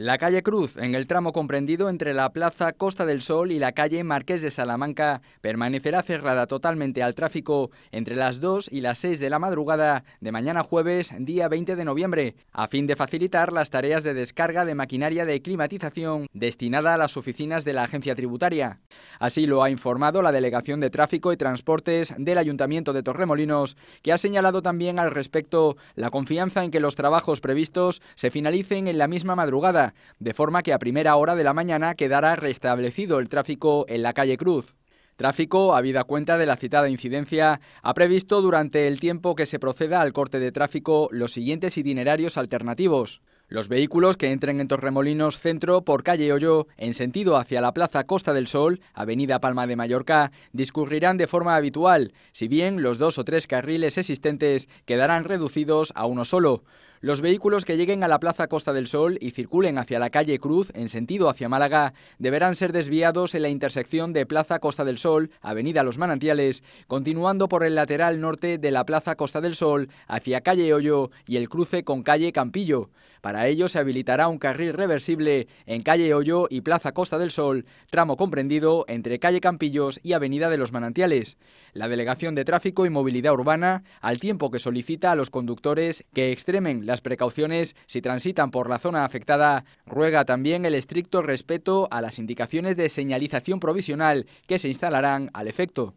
La calle Cruz, en el tramo comprendido entre la Plaza Costa del Sol y la calle Marqués de Salamanca, permanecerá cerrada totalmente al tráfico entre las 2 y las 6 de la madrugada de mañana jueves, día 20 de noviembre, a fin de facilitar las tareas de descarga de maquinaria de climatización destinada a las oficinas de la agencia tributaria. Así lo ha informado la Delegación de Tráfico y Transportes del Ayuntamiento de Torremolinos, que ha señalado también al respecto la confianza en que los trabajos previstos se finalicen en la misma madrugada de forma que a primera hora de la mañana quedará restablecido el tráfico en la calle Cruz. Tráfico, habida cuenta de la citada incidencia, ha previsto durante el tiempo que se proceda al corte de tráfico los siguientes itinerarios alternativos. Los vehículos que entren en Torremolinos Centro por calle Hoyo, en sentido hacia la Plaza Costa del Sol, Avenida Palma de Mallorca, discurrirán de forma habitual, si bien los dos o tres carriles existentes quedarán reducidos a uno solo. Los vehículos que lleguen a la Plaza Costa del Sol y circulen hacia la calle Cruz en sentido hacia Málaga deberán ser desviados en la intersección de Plaza Costa del Sol, Avenida Los Manantiales, continuando por el lateral norte de la Plaza Costa del Sol hacia calle Hoyo y el cruce con calle Campillo. Para ello se habilitará un carril reversible en calle Hoyo y Plaza Costa del Sol, tramo comprendido entre calle Campillos y Avenida de los Manantiales. La Delegación de Tráfico y Movilidad Urbana, al tiempo que solicita a los conductores que extremen las precauciones si transitan por la zona afectada. Ruega también el estricto respeto a las indicaciones de señalización provisional que se instalarán al efecto.